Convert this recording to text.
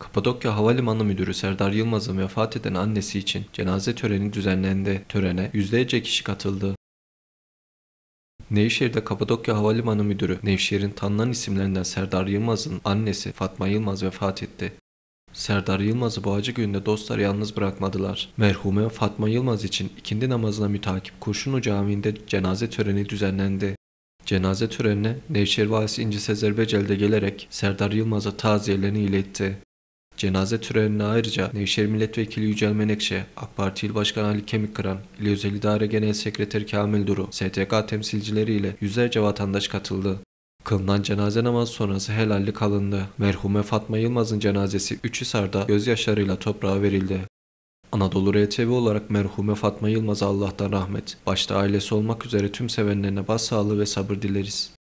Kapadokya Havalimanı Müdürü Serdar Yılmaz'ın vefat eden annesi için cenaze töreni düzenlendi. Törene yüzlerce kişi katıldı. Nevşehir'de Kapadokya Havalimanı Müdürü Nevşehir'in tanınan isimlerinden Serdar Yılmaz'ın annesi Fatma Yılmaz vefat etti. Serdar Yılmaz'ı bu acı günde dostlar yalnız bırakmadılar. Merhume Fatma Yılmaz için ikindi namazına mütakip Kurşunlu Camii'nde cenaze töreni düzenlendi. Cenaze törenine Nevşehir Valisi İnci Sezer de gelerek Serdar Yılmaz'a taziyelerini iletti. Cenaze törenine ayrıca Nevşehir Milletvekili Yücel Menekşe, AK Parti İl Başkanı Ali Kemikkıran, İl Özel İdare Genel Sekreteri Kamil Duru, STK temsilcileriyle yüzlerce vatandaş katıldı. Kılınan cenaze namazı sonrası helallik alındı. Merhume Fatma Yılmaz'ın cenazesi Üçhisar'da gözyaşlarıyla toprağa verildi. Anadolu RTV olarak merhume Fatma Yılmaz'a Allah'tan rahmet, başta ailesi olmak üzere tüm sevenlerine başsağlığı ve sabır dileriz.